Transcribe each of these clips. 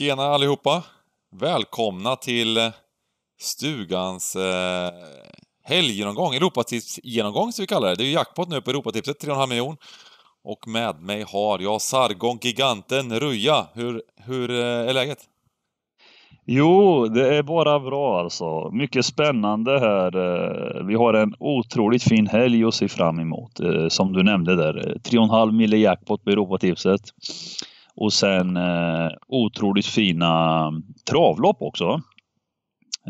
Tjena allihopa! Välkomna till eh, stugans eh, helggenomgång, Europatipsgenomgång genomgång som vi kallar det. Det är ju jackpot nu på Europatipset, 3,5 miljon. Och med mig har jag Sargon, giganten Ruja. Hur, hur eh, är läget? Jo, det är bara bra alltså. Mycket spännande här. Eh, vi har en otroligt fin helg att se fram emot. Som du nämnde där, 3,5 mille jackpot på Europatipset. Och sen eh, otroligt fina travlopp också.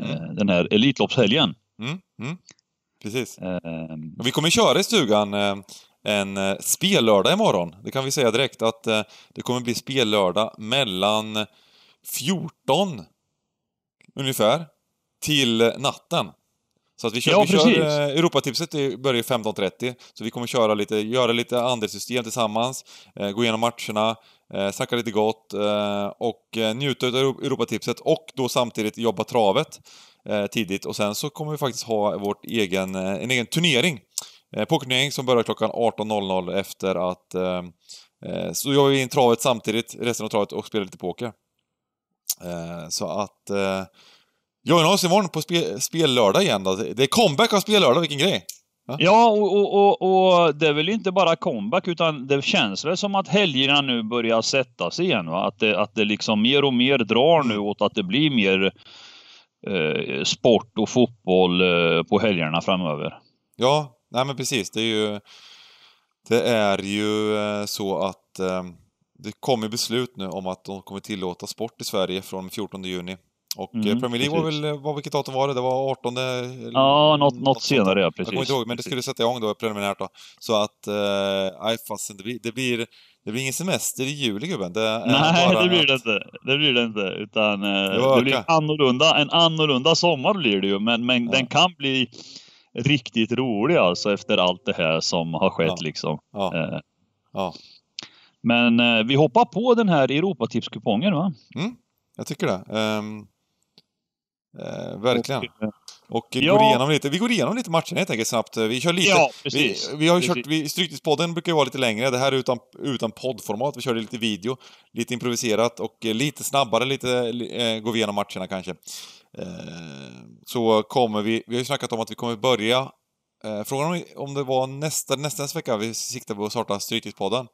Eh, mm. Den här Elitloppshelgen. Mm, mm. Precis. Ehm. Och vi kommer köra i stugan eh, en eh, spellördag imorgon. Det kan vi säga direkt att det kommer bli spellördag mellan 14 ungefär till natten. Så att vi kör, ja, vi kör eh, Europatipset börjar 15.30, så vi kommer köra lite, göra lite andelssystem tillsammans, eh, gå igenom matcherna, Eh, snacka lite gott eh, och eh, njuta av Europatipset och då samtidigt jobba travet eh, tidigt. Och sen så kommer vi faktiskt ha vårt egen, en egen turnering. Eh, pokerturnering som börjar klockan 18.00 efter att så jobbar vi in travet samtidigt, resten av travet, och spelar lite poker. Så att... Joina oss imorgon på spe, spellördag igen då. Det är comeback av spellördag, vilken grej! Ja, och, och, och, och, det är väl inte bara comeback utan det känns väl som att helgerna nu börjar sätta sig igen. Va? Att, det, att det liksom mer och mer drar nu mm. åt att det blir mer eh, sport och fotboll eh, på helgerna framöver. Ja, nej men precis. Det är ju, det är ju eh, så att eh, det kommer beslut nu om att de kommer tillåta sport i Sverige från 14 juni. Och eh, mm, Premier League var väl, eh, var, vilket datum var det? Det var 18? Ja, något, något, senare, ja, precis. Jag kommer inte ihåg, men det skulle sätta igång då preliminärt då. Så att, nej eh, fasen, det blir, det blir, det blir ingen semester i juli gubben. Det nej, det blir det inte. Det blir det inte. Utan eh, det blir annorlunda, en annorlunda sommar blir det ju, men, men ja. den kan bli riktigt rolig alltså efter allt det här som har skett ja. liksom. Ja. Eh. ja. Men eh, vi hoppar på den här Europatipskupongen va? Mm, jag tycker det. Um... Eh, verkligen. Och eh, ja. går igenom lite, vi går igenom lite matcherna helt enkelt snabbt. Vi kör lite... Ja, vi, vi, har kört... Vi, Stryktipspodden brukar ju vara lite längre. Det här är utan, utan poddformat. Vi körde lite video, lite improviserat och eh, lite snabbare lite, eh, går vi igenom matcherna kanske. Eh, så kommer vi... Vi har ju snackat om att vi kommer börja... Eh, frågan om, om det var nästa, nästa vecka vi siktar på att starta Stryktidspodden.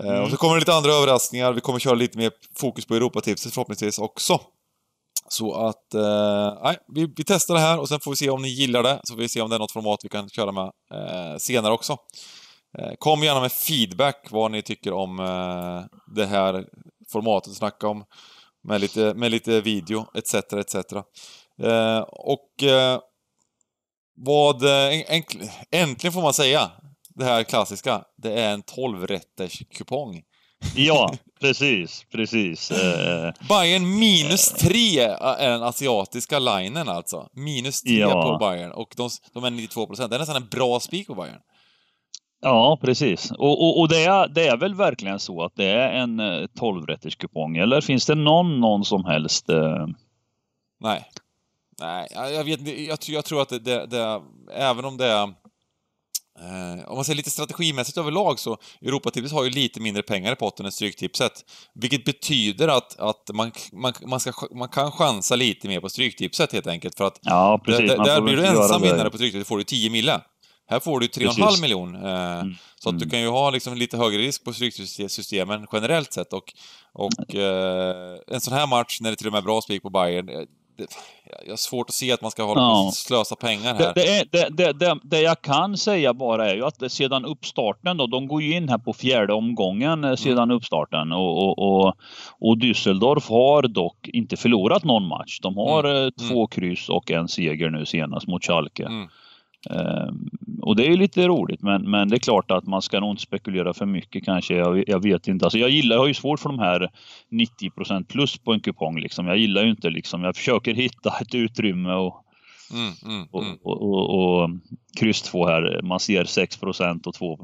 Eh, mm. Och så kommer det lite andra överraskningar. Vi kommer köra lite mer fokus på Europatipset förhoppningsvis också. Så att, eh, nej, eh, vi, vi, testar det här och sen får vi se om ni gillar det, så får vi se om det är något format vi kan köra med eh, senare också. Eh, kom gärna med feedback vad ni tycker om eh, det här formatet att snacka om, med lite, med lite video etc. etc. Eh, och vad, äntligen får man säga, det här klassiska, det är en 12-rätters kupong. Ja, Precis, precis. Eh, eh, Bayern minus tre är den asiatiska linen alltså. Minus tre ja. på Bayern och de, de är 92 procent. Det är nästan en bra spik på Bayern. Ja, precis. Och, och, och, det, är, det är väl verkligen så att det är en 12-rätters eh, eller finns det någon, någon som helst... Eh... Nej. Nej, jag, vet jag, jag tror att det, det, det, även om det är Eh, om man ser lite strategimässigt överlag så, Europatipset har ju lite mindre pengar i potten än Stryktipset. Vilket betyder att, att man, man, man, ska, man kan chansa lite mer på Stryktipset helt enkelt. För att ja, precis, där, där blir du ensam vinnare på Stryktipset, får du 10 mille. Här får du 3,5 miljon. Eh, mm. Så att du mm. kan ju ha liksom lite högre risk på Stryktipssystemen generellt sett. Och, och mm. eh, en sån här match, när det till och med är bra spik på Bayern, eh, det, jag har svårt att se att man ska hålla ja. på och slösa pengar här. Det, det, det, det, det, jag kan säga bara är ju att sedan uppstarten då, de går ju in här på fjärde omgången eh, mm. sedan uppstarten och, och, och, och, Düsseldorf har dock inte förlorat någon match. De har mm. Eh, två mm. kryss och en seger nu senast mot Schalke. Mm. Ehm, och det är ju lite roligt men, men det är klart att man ska nog inte spekulera för mycket kanske. Jag, jag vet inte. Alltså jag gillar, jag har ju svårt för de här 90 plus på en kupong liksom. Jag gillar ju inte liksom. Jag försöker hitta ett utrymme och Mm, mm, och, mm. och, och, och kryss 2 här, man ser 6 och 2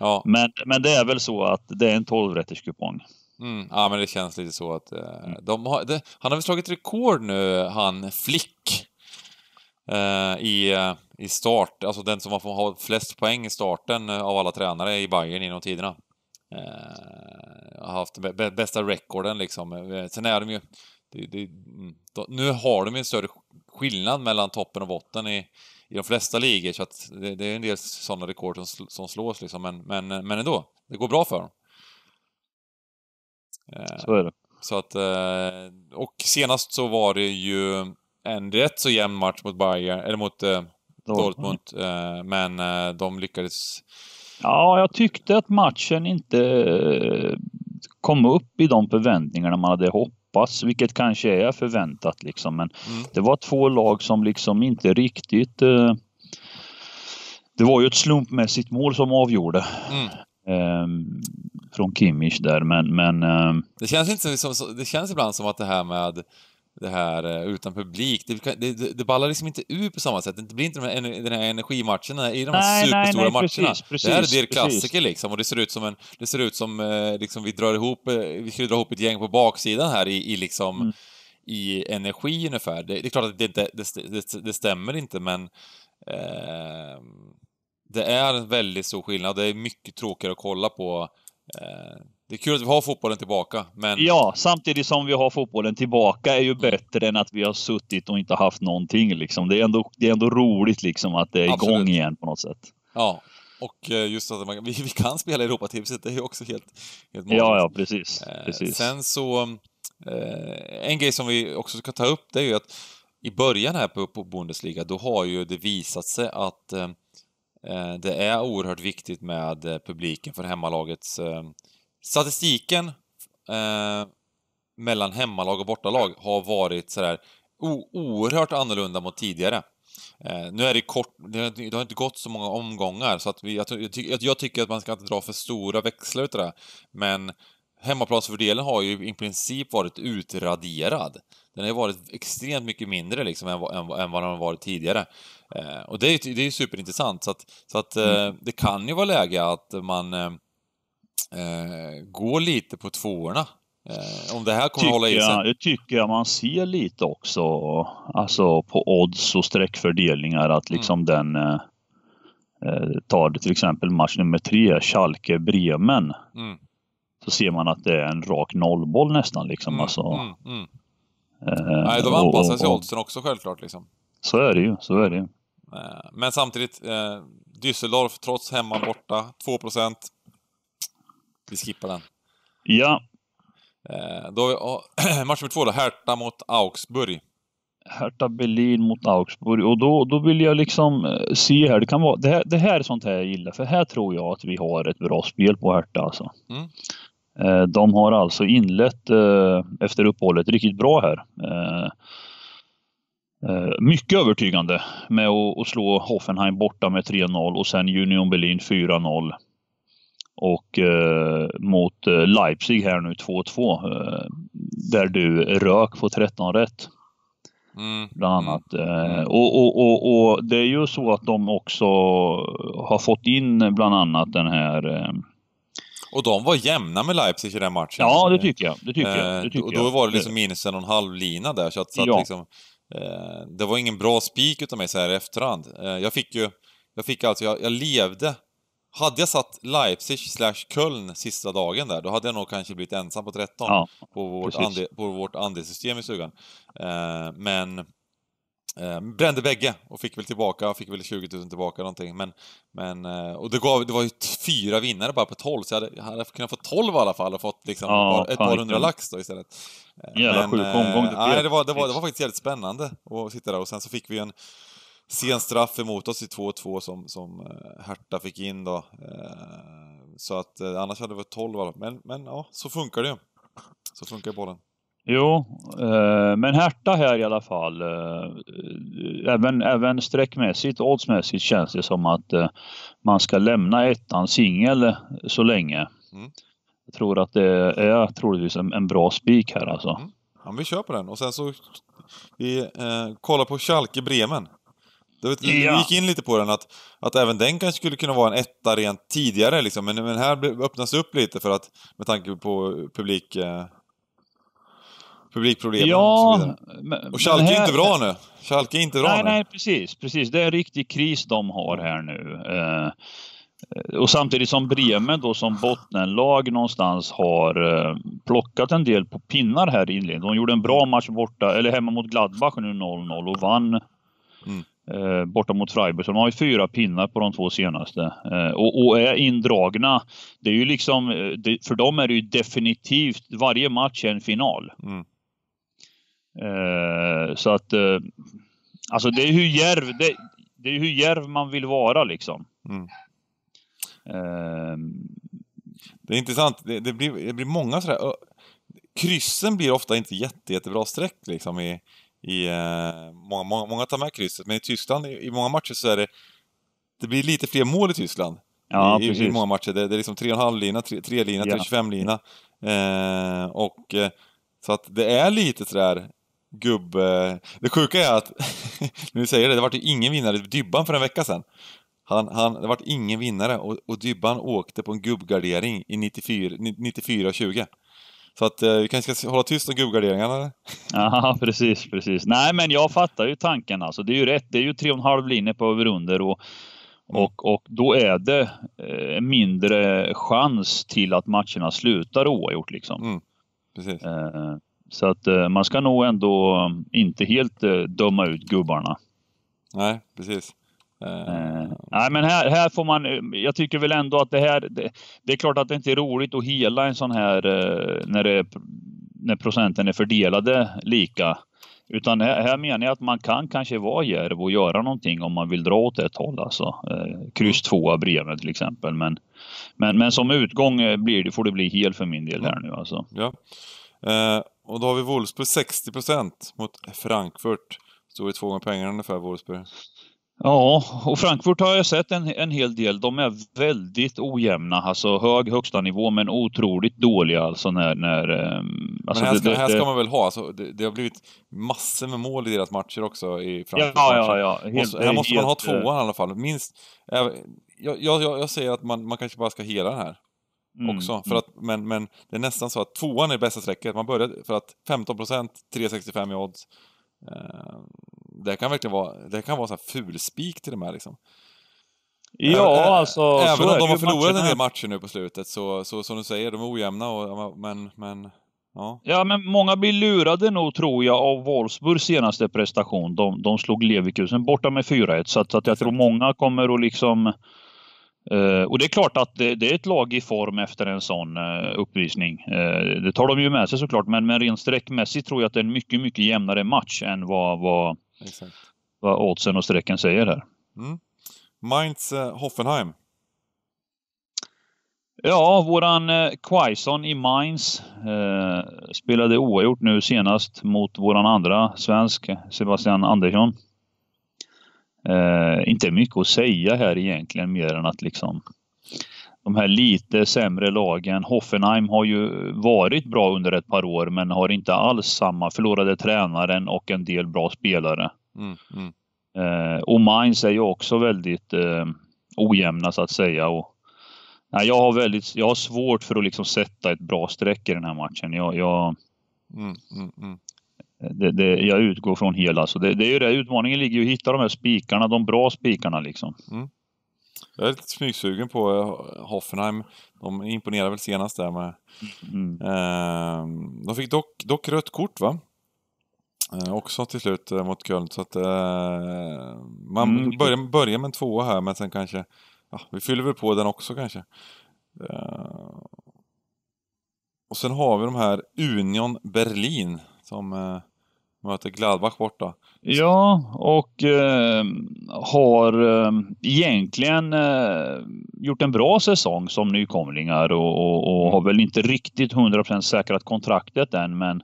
ja. men, men det är väl så att det är en 12 kupong. Mm, ja, men det känns lite så att eh, mm. de har, det, han har väl slagit rekord nu, han Flick, eh, i eh, i start, alltså den som har ha flest poäng i starten eh, av alla tränare i Bayern genom tiderna. Eh, har haft bästa rekorden liksom. Eh, eh, sen är de ju... Det, det, mm, nu har de ju en större skillnad mellan toppen och botten i, i de flesta ligor så att det, det är en del sådana rekord som, som slås liksom men, men, men ändå. Det går bra för dem. Eh, så är det. Så att... Eh, och senast så var det ju en rätt så jämn match mot Bayern, eller mot Dortmund. Mm. Men eh, de lyckades... Ja, jag tyckte att matchen inte eh, kom upp i de förväntningarna man hade hoppats, vilket kanske är förväntat liksom. Men mm. det var två lag som liksom inte riktigt... Det var ju ett slumpmässigt mål som avgjorde. Mm. Ehm, från Kimmich där, men... men ehm, det, känns inte som, det känns ibland som att det här med det här eh, utan publik. Det, det, det ballar liksom inte ur på samma sätt. Det blir inte de här, den här energimatchen i de här nej, superstora nej, nej, matcherna. Precis, det här är del klassiker liksom och det ser ut som en... Det ser ut som eh, liksom vi drar ihop... Eh, vi skulle dra ihop ett gäng på baksidan här i, i liksom... Mm. I energi ungefär. Det, det är klart att det inte... Det, det, stämmer inte men... Eh, det är en väldigt stor skillnad. Det är mycket tråkigare att kolla på eh, det är kul att vi har fotbollen tillbaka, men... Ja, samtidigt som vi har fotbollen tillbaka är ju bättre än att vi har suttit och inte haft någonting liksom. Det är ändå, det är ändå roligt liksom att det är Absolut. igång igen på något sätt. Ja, och eh, just att man, vi, vi kan spela Europatipset, det är ju också helt, helt Ja, ja, precis. Eh, precis. Sen så... Eh, en grej som vi också ska ta upp, det är ju att i början här på, på Bundesliga, då har ju det visat sig att eh, eh det är oerhört viktigt med eh, publiken för hemmalagets statistiken eh, mellan hemmalag och bortalag har varit sådär oerhört annorlunda mot tidigare. Eh, nu är det kort, det har inte gått så många omgångar, så att vi, jag, jag, jag tycker att man ska inte dra för stora växlar utav det. Men hemmaplansfördelen har ju i princip varit utraderad. Den har ju varit extremt mycket mindre liksom än, än, än vad den har varit tidigare. Eh, och det är ju det är superintressant, så att, så att eh, mm. det kan ju vara läge att man eh, eh, gå lite på tvåorna. Eh, om det här kommer tycker hålla i sig. Det tycker jag man ser lite också, alltså på odds och sträckfördelningar, att liksom mm. den eh, eh tar till exempel match nummer tre, Schalke-Bremen. Mm. Så ser man att det är en rak nollboll nästan liksom. Mm, alltså, mm, mm. Eh, Nej, de anpassar sig oddsen också självklart liksom. Så är det ju, så är det ju. Eh, men samtidigt, eh, Düsseldorf trots hemma borta, 2 procent. Vi skippar den. Ja. Eh, då har vi, match nummer två då, Hertha mot Augsburg. Hertha Berlin mot Augsburg och då, då vill jag liksom eh, se här. Det, kan vara, det, här, det här är sånt här jag gillar för här tror jag att vi har ett bra spel på Hertha alltså. Mm. Eh, de har alltså inlett efter uppehållet riktigt bra här. Mycket övertygande med att slå Hoffenheim borta med 3-0 och sen Union Berlin 4-0 och eh, mot eh, Leipzig här nu 2-2 eh, där du rök på 13 rätt. Mm. Bland mm. annat. Eh, och, och, och, och, det är ju så att de också har fått in bland annat den här eh, och de var jämna med Leipzig i den matchen. Ja, det tycker jag. Det tycker jag. Det eh, tycker och då var det liksom minus en och en halv lina där, så att, så att ja. liksom, det var ingen bra spik utav mig så här i efterhand. jag fick ju, jag fick alltså, jag, jag levde hade jag satt Leipzig slash Köln sista dagen där, då hade jag nog kanske blivit ensam på 13 ja, på, vårt andelssystem i sugan. Eh, men eh, brände bägge och fick väl tillbaka, fick väl 20 000 tillbaka någonting. Men, men, eh, och det, gav, det var ju fyra vinnare bara på 12, så jag hade, jag hade kunnat få 12 i alla fall och fått liksom ja, ett, par, ett par hundra lax då istället. Eh, jävla sjuk omgång. Eh, det, nej, det, var, det, var, det var faktiskt jävligt spännande att sitta där och sen så fick vi en sen straff emot oss i 2-2 som, som eh, Hertha fick in då. Eh, så att eh, annars hade det varit 12 men, men ja, så funkar det ju. Så funkar bollen. Jo, men Hertha här i alla fall. även, även streckmässigt, oddsmässigt känns det som att man ska lämna ettan singel så länge. Mm. Jag tror att det är troligtvis en, bra spik här alltså. Mm. Ja, men vi kör på den och sen så vi kollar på Schalke Bremen. Vet, ja. Du gick in lite på den, att, att även den kanske skulle kunna vara en etta rent tidigare liksom, men, men här öppnas det upp lite för att, med tanke på publik... Eh, publikproblemen ja, och så vidare. Men, och Schalke här, är inte bra nu. Schalke är inte bra nej, nu. Nej, precis, precis. Det är en riktig kris de har här nu. Eh, och samtidigt som Bremen då som bottenlag någonstans har eh, plockat en del på pinnar här i inledningen. De gjorde en bra match borta, eller hemma mot Gladbach nu 0-0 och vann mm eh, borta mot Freiburg. Så de har ju fyra pinnar på de två senaste eh, och, och, är indragna. Det är ju liksom, eh, det, för dem är det ju definitivt, varje match är en final. Mm. Eh, så att, eh, alltså det är hur järv, det, det, är hur järv man vill vara liksom. Mm. Ehm. det är intressant, det, det, blir, det blir många sådär, kryssen blir ofta inte jätte, jättebra streck liksom i i eh, många, många, många tar med krysset, men i Tyskland i, i många matcher så är det... Det blir lite fler mål i Tyskland. Ja, i, i, många matcher. Det, det är liksom 3,5 lina, 3, 3 lina, ja. 3,25 lina. Eh, och eh, så att det är lite sådär gubb... Eh, det sjuka är att, när du säger det, det vart ju ingen vinnare. Dybban för en vecka sedan. Han, han, det vart ingen vinnare och, och Dybban åkte på en gubbgardering i 94-20. Så att eh, vi kanske ska hålla tyst om gubbgarderingarna? Ja, precis, precis. Nej, men jag fattar ju tanken alltså. Det är ju rätt. Det är ju tre och en halv linje på överunder och, mm. och, och då är det eh, mindre chans till att matcherna slutar oavgjort liksom. Mm. Precis. Eh, så att eh, man ska nog ändå inte helt eh, döma ut gubbarna. Nej, precis. Uh, nej, men här, här får man... Jag tycker väl ändå att det här... Det, det är klart att det inte är roligt att hela en sån här uh, när, det, när procenten är fördelade lika. Utan här, här, menar jag att man kan kanske vara djärv och göra någonting om man vill dra åt ett håll. Alltså. Eh, kryss två av breven till exempel. Men, men, men som utgång blir får det bli hel för min del här nu. Alltså. Ja. Eh, och då har vi Wolfsburg 60 mot Frankfurt. Står i två gånger pengarna ungefär, Wolfsburg. Ja, och Frankfurt har jag sett en, en hel del. De är väldigt ojämna. Alltså hög högsta nivå men otroligt dåliga alltså när... när ehm, alltså men här ska, det, här ska man väl ha, alltså, det, det, har blivit massor med mål i deras matcher också i Frankfurt. Ja, ja, ja. ja. Helt, här måste man ha eh, tvåan i alla fall. Minst... Jag, jag, jag säger att man, man kanske bara ska hela den här. Mm. också. För mm. att, men, men det är nästan så att tvåan är bästa strecket. Man börjar för att 15 3,65 i odds. Ehm, det kan verkligen vara, det kan vara så här fulspik till de här liksom. Ja, Ä alltså... Även om de har förlorat en del matcher nu på slutet så, så som du säger, de är ojämna och, men, men... Ja. ja, men många blir lurade nog, tror jag, av Wolfsburgs senaste prestation. De, de slog Leverkusen borta med 4-1, så, att, så att jag tror många kommer att liksom... Uh, och det är klart att det, det, är ett lag i form efter en sån uh, uppvisning. Uh, det tar de ju med sig såklart, men, men rent sträckmässigt tror jag att det är en mycket, mycket jämnare match än vad, vad Exakt. Vad oddsen och strecken säger här. Mm. Mainz eh, Hoffenheim. Ja, våran eh, Quaison i Mainz eh, spelade oavgjort nu senast mot våran andra svensk, Sebastian Andersson. Eh, inte mycket att säga här egentligen mer än att liksom de här lite sämre lagen. Hoffenheim har ju varit bra under ett par år men har inte alls samma. Förlorade tränaren och en del bra spelare. Mm, mm. Eh, och Mainz är ju också väldigt eh, ojämna så att säga. Och, nej, jag, har väldigt, jag har svårt för att liksom sätta ett bra streck i den här matchen. Jag, jag, mm, mm, mm. det, det, jag utgår från hela. Så det, det är ju det, utmaningen ligger ju att hitta de här spikarna, de bra spikarna liksom. Mm. Jag är lite smygsugen på eh, Hoffenheim. De imponerade väl senast där med... Mm. Ehm, de fick dock, dock rött kort va? Eh, också till slut eh, mot Köln. Så att, man mm. börjar, börjar med en tvåa här men sen kanske... Ja, vi fyller väl på den också kanske. och sen har vi de här Union Berlin som möter Gladbach borta. Ja, och eh, har eh, egentligen eh, gjort en bra säsong som nykomlingar och, och, och har väl inte riktigt 100% säkrat kontraktet än, men,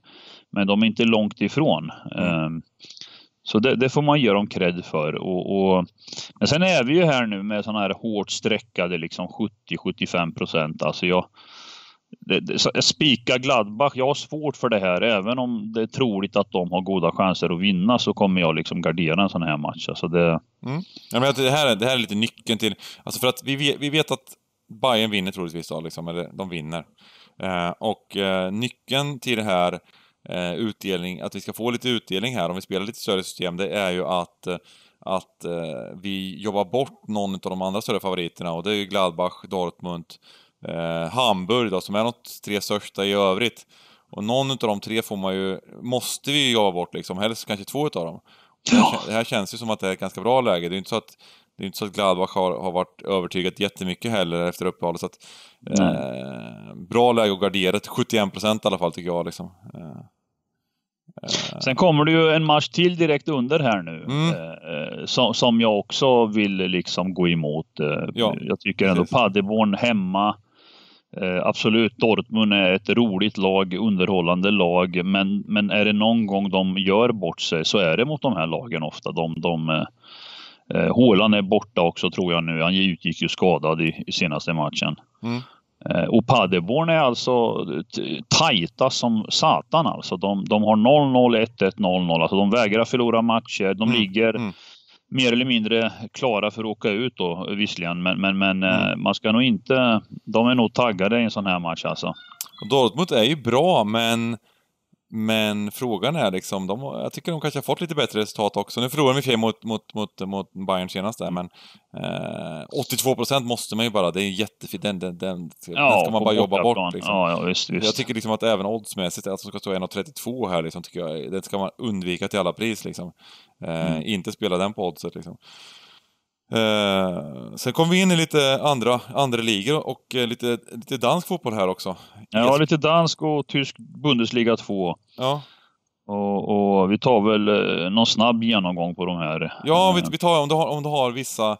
men de är inte långt ifrån. Mm. Eh, så det, det, får man ge dem cred för. Och, och, men sen är vi ju här nu med sådana här hårt streckade liksom 70-75 procent. Alltså jag, Spika Gladbach, jag har svårt för det här. Även om det är troligt att de har goda chanser att vinna så kommer jag liksom gardera en sån här match. Alltså det... Mm. Ja, men det, här, det här är lite nyckeln till... Alltså för att vi vet, vi vet att Bayern vinner troligtvis då, liksom, eller de vinner. Eh, och eh, nyckeln till det här eh, utdelning, att vi ska få lite utdelning här om vi spelar lite större system, det är ju att eh, att eh, vi jobbar bort någon av de andra större favoriterna och det är ju Gladbach, Dortmund, eh, Hamburg då, som är de tre största i övrigt. Och någon av de tre får man ju, måste vi ju jobba bort liksom, helst kanske två utav dem. Ja. Det här känns ju som att det är ett ganska bra läge. Det är inte så att, det är inte så att Gladbach har, har varit övertygat jättemycket heller efter uppehållet. Så att, eh, bra läge att gardera, till 71% i alla fall tycker jag. Liksom. Eh, eh. Sen kommer det ju en match till direkt under här nu. Mm. Eh, eh som, som jag också vill liksom gå emot. Eh, ja, jag tycker ändå Paderborn hemma. Eh, absolut, Dortmund är ett roligt lag, underhållande lag, men, men är det någon gång de gör bort sig så är det mot de här lagen ofta. De, de, Håland eh, eh, är borta också tror jag nu. Han utgick ju skadad i, i senaste matchen. Mm. Och Paderborn är alltså tajta som satan alltså. De, de har 0-0, 1-1, 0-0. Alltså de vägrar förlora matcher. De mm. ligger mm mer eller mindre klara för att åka ut då visserligen. Men, men, men eh, mm. man ska nog inte... De är nog taggade i en sån här match alltså. Dortmund är ju bra, men... Men frågan är liksom, de, jag tycker de kanske har fått lite bättre resultat också. Nu förlorade vi i mot, mot, mot, mot Bayern senast där, men eh, 82% måste man ju bara, det är ju jättefint. Den, den, den, ja, den ska man bara jobba bort. Liksom. Ja, ja, visst, visst. Jag tycker liksom att även oddsmässigt, att de ska stå 1,32 här, liksom, tycker jag, det ska man undvika till alla pris. Liksom. Eh, mm. inte spela den på oddset liksom. Eh, sen kom vi in i lite andra, andra ligor och eh, lite, lite dansk fotboll här också. Ja, lite dansk och tysk Bundesliga 2. Ja. Och, och vi tar väl eh, någon snabb genomgång på de här. Ja, vi, eh, vi tar om du har, om du har vissa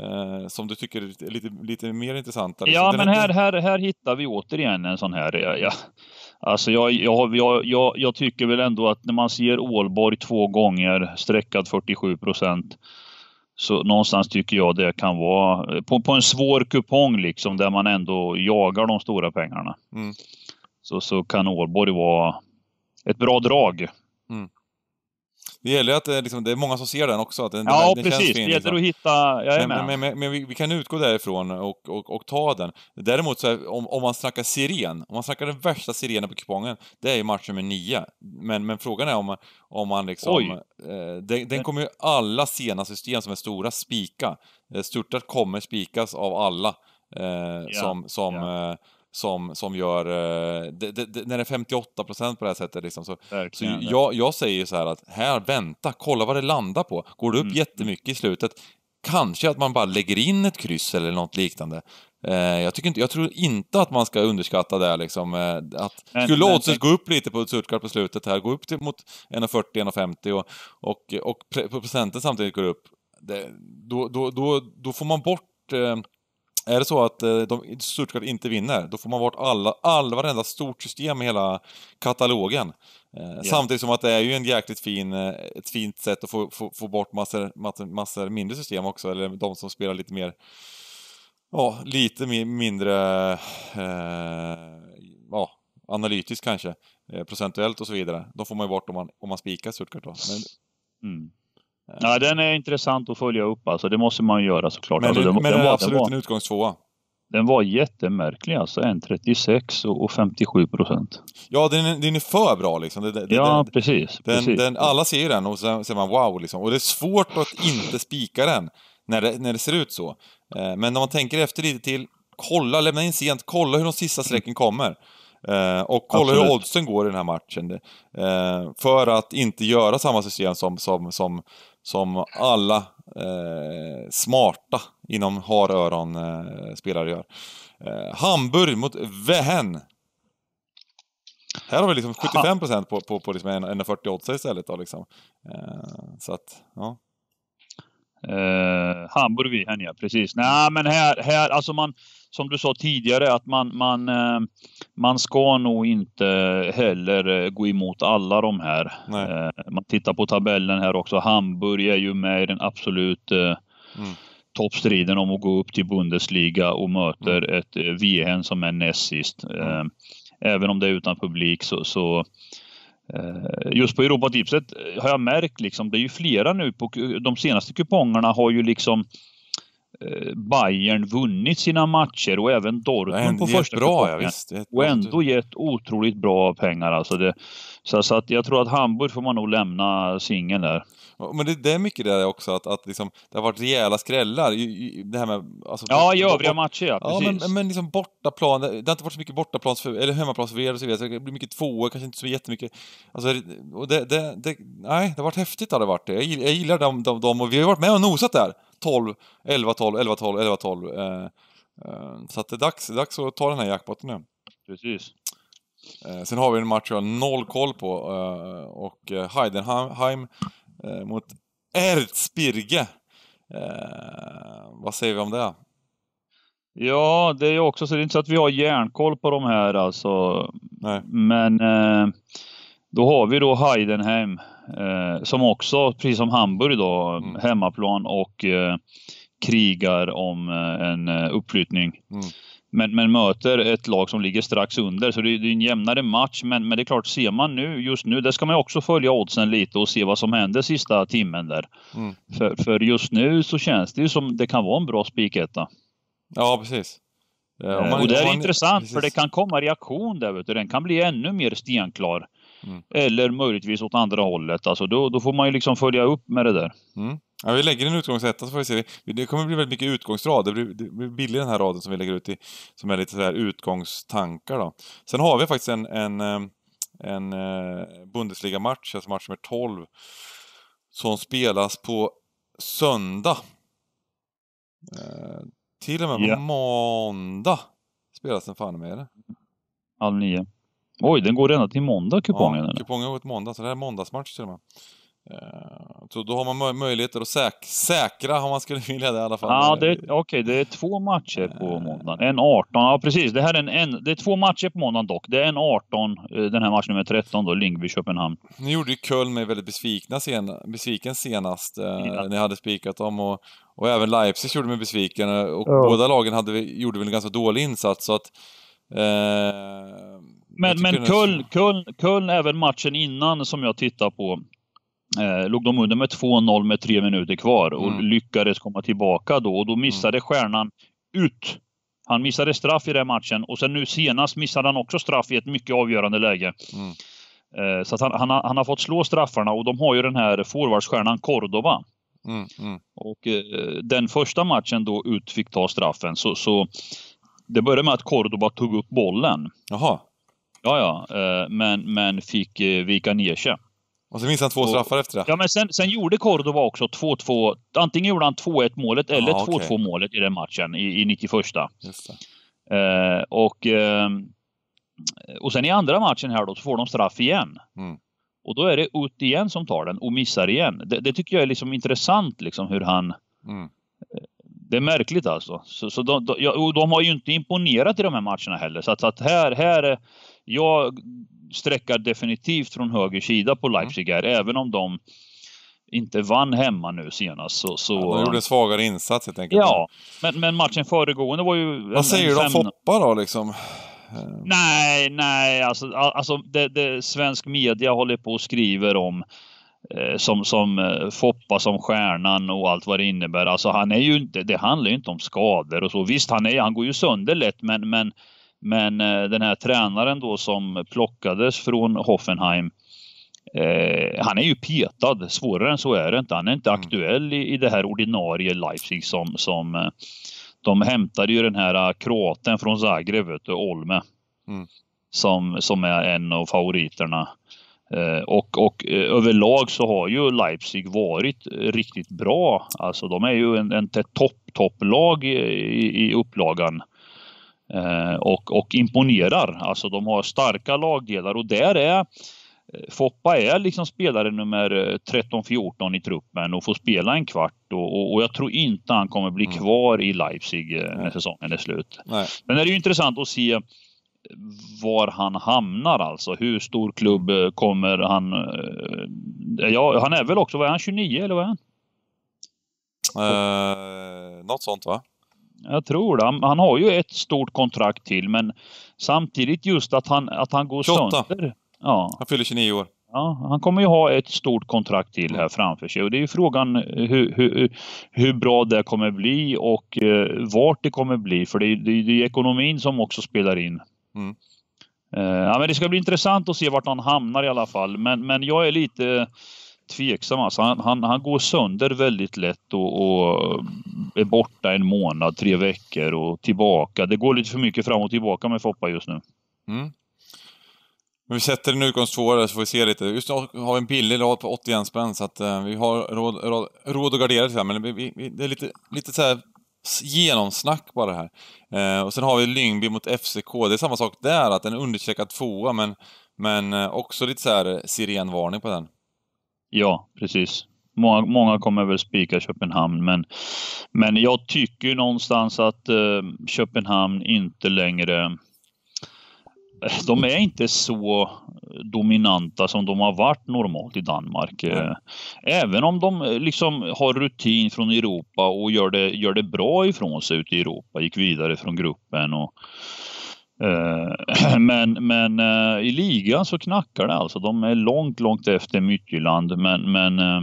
Eh, som du tycker är lite, lite mer intressanta? Liksom. Ja, men här, här, här hittar vi återigen en sån här, ja, ja, Alltså jag, jag, jag, jag, tycker väl ändå att när man ser Ålborg två gånger sträckad 47 procent så någonstans tycker jag det kan vara eh, på, på, en svår kupong liksom där man ändå jagar de stora pengarna. Mm. Så, så kan Ålborg vara ett bra drag. Mm. Det gäller att det, eh, liksom, det är många som ser den också. Att den, ja, den, den precis. Känns fin, det gäller liksom. att hitta... Jag är men, med. Men, men, men vi, vi, kan utgå därifrån och, och, och ta den. Däremot, så här, om, om man snackar siren, om man snackar den värsta sirenen på kupongen, det är ju match nummer nio. Men, men frågan är om, man, om man liksom... Eh, den, den, kommer ju alla sena system som är stora spika. Eh, Störtat kommer spikas av alla. Eh, yeah. Som... som yeah. eh, som, som gör... Eh, det, det, det, när det är 58 procent på det här sättet liksom, så, Verkligen. så jag, jag säger så här att här, vänta, kolla vad det landar på. Går det upp mm, mm. jättemycket i slutet, kanske att man bara lägger in ett kryss eller något liknande. Eh, jag, tycker inte, jag tror inte att man ska underskatta det liksom. Eh, att, men, skulle oddset gå upp lite på Surtkart på slutet här, gå upp till mot 1,40, 1,50 och, och, och procenten samtidigt går upp, det, då, då, då, då får man bort eh, är det så att eh, de stort inte vinner, då får man bort alla, all, varenda stort system i hela katalogen. Yeah. Samtidigt som att det är ju en jäkligt fin, eh, ett fint sätt att få, få, få bort massor, massor, mindre system också, eller de som spelar lite mer, ja, lite mindre, eh, ja, analytiskt kanske, procentuellt och så vidare. De får man ju bort om man, om man spikar Stuttgart då. Men... Mm. Ja, den är intressant att följa upp alltså. Det måste man göra såklart. Men, alltså, den, men den, den är var, absolut var, en utgångstvåa. Den var jättemärklig alltså. 1,36 och 57 procent. Ja, den, den är för bra liksom. Den, ja, precis. precis. alla ser den och sen säger man wow liksom. Och det är svårt att inte spika den när det, när det ser ut så. Eh, men om man tänker efter lite till, kolla, lämna in sent, kolla hur de sista mm. strecken kommer. Eh, och kolla Absolut. hur oddsen går i den här matchen. Eh, för att inte göra samma system som, som, som som alla eh, smarta inom haröron eh, spelare gör. Eh, Hamburg mot Wehen. Här har vi liksom 75% på, på, på liksom 1,40 odds istället. Då, liksom. Eh, så att, ja. Eh, Hamburg, Wien, ja precis. Nej men här, här, alltså man, som du sa tidigare att man, man, eh, man ska nog inte heller eh, gå emot alla de här. Nej. Eh, man tittar på tabellen här också. Hamburg är ju med i den absolut mm. toppstriden om att gå upp till Bundesliga och möter mm. ett Wien som är näst sist. Mm. Även om det är utan publik så, så Eh, just på Europatipset eh, har jag märkt liksom, det är ju flera nu på de senaste kupongerna har ju liksom eh, Bayern vunnit sina matcher och även Dortmund på första bra, kupongen. Ja, visst, och ändå gett otroligt bra pengar alltså. Det, så, så, att jag tror att Hamburg får man nog lämna singeln där. Men det, det är mycket det också att, att liksom, det har varit rejäla skrällar. Det här med, alltså, ja, i övriga matcher ja, precis. Ja, men, men liksom bortaplan, det, det har inte varit så mycket bortaplans för, eller hemmaplans för er och så vidare. Så det blir mycket tvåor, kanske inte så jättemycket. Alltså, och det, det, det, nej, det har varit häftigt har det varit. Jag gillar, jag gillar dem, dem, dem och vi har varit med och nosat där. 12, 11, 12, 11, 12, 11, 12. Eh, eh, så att det är dags, det är dags att ta den här jackpotten nu. Precis. Eh, sen har vi en match jag har noll koll på eh, och eh, Heidenheim eh, mot Erzbirge. Eh, vad säger vi om det? Ja, det är också så. Det är inte så att vi har järnkoll på de här alltså. Nej. Men eh, då har vi då Heidenheim eh, som också, precis som Hamburg då, mm. hemmaplan och eh, krigar om eh, en eh, uppflyttning. Mm men, men möter ett lag som ligger strax under. Så det, det är en jämnare match. Men, men det är klart, ser man nu, just nu, där ska man också följa oddsen lite och se vad som händer sista timmen där. Mm. För, för just nu så känns det ju som det kan vara en bra spiketta. Ja, precis. Ja, eh, eh, man, och det är man, intressant, precis. för det kan komma reaktion där vet du. Den kan bli ännu mer stenklar. Mm. Eller möjligtvis åt andra hållet. Alltså då, då får man ju liksom följa upp med det där. Mm. Ja, vi lägger en utgångsetta så får vi se. Det kommer bli väldigt mycket utgångsrad, Det blir, det billig den här raden som vi lägger ut i, som är lite sådär utgångstankar då. Sen har vi faktiskt en, en, eh, en eh, Bundesliga-match, alltså match nummer 12, som spelas på söndag. Eh, till och med på yeah. måndag spelas den fan med det. Halv nio. Oj, den går ända till måndag kupongen ja, eller? kupongen går till måndag, så det här är måndagsmatch till och med. Eh, så då har man möjligheter att säk säkra, om man skulle vilja det i alla fall. Ja, okej, okay, det är två matcher på eh. måndagen. En 18, ja precis. Det, här är en, en, det är två matcher på måndagen dock. Det är en 18, eh, den här matchen nummer 13 då, Lyngby-Köpenhamn. Ni gjorde ju Köln mig väldigt besvikna sen, besviken senast, ja. när jag hade spikat dem. Och, och även Leipzig gjorde mig besviken. Och ja. båda lagen hade, gjorde väl en ganska dålig insats, så att... Eh, men men Köln, Köln, Köln, även matchen innan som jag tittar på, eh, låg de under med 2-0 med tre minuter kvar och mm. lyckades komma tillbaka då och då mm. missade mm. stjärnan ut. Han missade straff i den matchen och sen nu senast missade han också straff i ett mycket avgörande läge. Mm. Eh, så att han, han, han, har fått slå straffarna och de har ju den här forwardstjärnan Cordova. Mm, mm. Och eh, den första matchen då ut fick ta straffen så, så det började med att Cordova tog upp bollen. Jaha. Ja, ja, eh, men, men fick eh, vika ner sig. Och så minns han två och, straffar efter det. Ja, men sen, sen gjorde Cordova också 2-2. Antingen gjorde han 2-1 målet eller 2-2 ah, okay. målet i den matchen i, i 91. Just eh, och, eh, och sen i andra matchen här då så får de straff igen. Mm. Och då är det Ut igen som tar den och missar igen. Det, det tycker jag är liksom intressant liksom hur han... Mm det är märkligt alltså. Så, så de, de, ja, de har ju inte imponerat i de här matcherna heller. Så att, så att här, här, jag sträckar definitivt från höger sida på mm. Leipzig här, mm. även om de inte vann hemma nu senast. Så, så... Ja, de gjorde en svagare insats helt enkelt. Ja, men, men matchen föregående var ju... Vad säger du om Foppa då liksom? Nej, nej, alltså, alltså det, det svensk media håller på och skriver om Eh, som, som eh, Foppa som stjärnan och allt vad det innebär. Alltså han är ju inte, det handlar ju inte om skador och så. Visst, han, är, han går ju sönder lätt men, men, men eh, den här tränaren då som plockades från Hoffenheim eh, han är ju petad, svårare än så är det inte. Han är inte mm. aktuell i, i det här ordinarie Leipzig som, som de hämtade ju den här kroaten från Zagreb, Olme. Mm. Som, som är en av favoriterna. Eh, och, och eh, överlag så har ju Leipzig varit riktigt bra. Alltså de är ju en, en topp, topplag i, i, upplagan. Eh, och, och imponerar. Alltså de har starka lagdelar och där är Foppa är liksom spelare nummer 13-14 i truppen och får spela en kvart och, och, jag tror inte han kommer bli mm. kvar i Leipzig när säsongen är slut. Nej. Men det är ju intressant att se var han hamnar alltså. Hur stor klubb eh, kommer han... Eh, ja, han är väl också, vad är han, 29 eller vad är han? Eh, något sånt va? Jag tror det. Han, han, har ju ett stort kontrakt till men samtidigt just att han, att han går 28. sönder. Ja. Han fyller 29 år. Ja, han kommer ju ha ett stort kontrakt till här framför sig och det är ju frågan hur, hur, hur bra det kommer bli och eh, vart det kommer bli. För det är, ju ekonomin som också spelar in. Mm. Eh, ja, men det ska bli intressant att se vart han hamnar i alla fall. Men, men jag är lite tveksam. Alltså han, han, han går sönder väldigt lätt och, och, är borta en månad, tre veckor och tillbaka. Det går lite för mycket fram och tillbaka med Foppa just nu. Mm. Men vi sätter en utgångstvåa där så får vi se lite. Just nu har vi en billig rad på 81 spänn så att eh, vi har råd, råd, råd att gardera till det här, men vi, vi, det är lite, lite så här genomsnack bara det här. Eh, och sen har vi Lyngby mot FCK. Det är samma sak där, att en undercheckad tvåa, men, men eh, också lite så här eh, sirenvarning på den. Ja, precis. Många, många kommer väl spika Köpenhamn, men, men jag tycker någonstans att eh, Köpenhamn inte längre de är inte så dominanta som de har varit normalt i Danmark. Även om de eh, liksom har rutin från Europa och gör det, gör det bra ifrån sig ute i Europa, gick vidare från gruppen och eh, men, men eh, i ligan så knackar det alltså. De är långt, långt efter Myttyland. Men, men eh,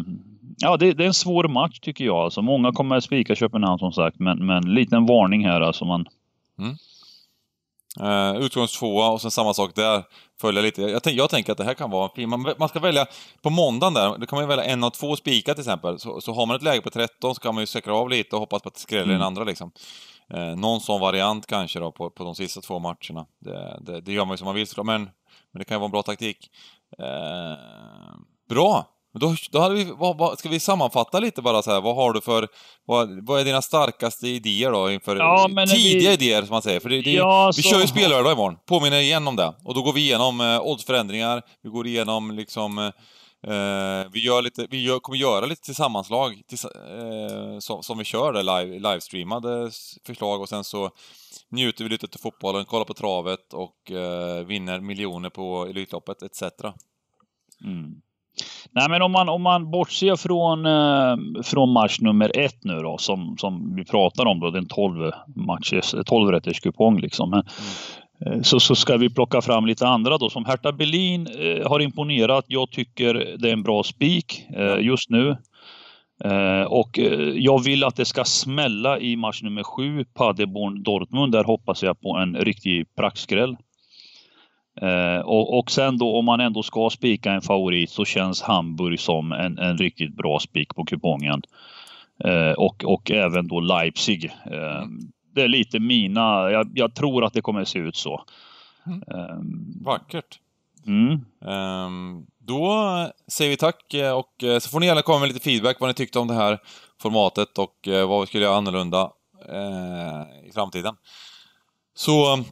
ja, det, det, är en svår match tycker jag. Alltså, många kommer att spika Köpenhamn som sagt, men, men liten varning här alltså. Man, mm. Uh, eh, Utgångs tvåa och sen samma sak där. Följa lite. Jag, jag tänker att det här kan vara en fin... Man, man, ska välja... På måndagen där, då kan man ju välja en av två spikar till exempel. Så, så har man ett läge på 13 så kan man ju säkra av lite och hoppas på att det skräller mm. den andra liksom. Uh, någon sån variant kanske då på, på de sista två matcherna. Det, det, det gör man ju som man vill men, men det kan ju vara en bra taktik. Uh, bra! Men då, då hade vi, vad, vad, ska vi sammanfatta lite bara så här, vad har du för, vad, vad är dina starkaste idéer då inför, ja, tidiga vi... idéer som man säger, för det, det, ja, vi så... kör ju spelördag imorgon, påminner igen om det. Och då går vi igenom eh, oddsförändringar, vi går igenom liksom eh, vi, gör lite, vi gör, kommer göra lite tillsammanslag tills, eh, som, som, vi kör det live, livestreamade förslag och sen så njuter vi lite av fotbollen, kollar på travet och eh, vinner miljoner på Elitloppet etc. Mm. Nej, men om man, om man bortser från, eh, från match nummer ett nu då, som, som vi pratar om då, den 12 matches, 12 rätters kupong liksom. Men, mm. Eh, så, så ska vi plocka fram lite andra då. Som Hertha Berlin eh, har imponerat. Jag tycker det är en bra spik eh, just nu. Eh, och jag vill att det ska smälla i match nummer sju, Paderborn-Dortmund. Där hoppas jag på en riktig praktskräll. Eh, och, och sen då om man ändå ska spika en favorit så känns Hamburg som en, en riktigt bra spik på kupongen. Eh, och, och även då Leipzig. Eh, mm. det är lite mina, jag, jag, tror att det kommer se ut så. Mm. Ehm. Vackert. Mm. Um, då säger vi tack eh, och eh, så får ni gärna komma med lite feedback vad ni tyckte om det här formatet och eh, vad vi skulle göra annorlunda i framtiden. Så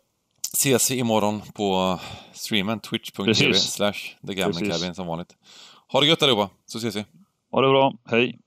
ses vi imorgon på streamen twitch.tv slash som vanligt. Ha det gött allihopa, så ses vi. Ha det bra, hej.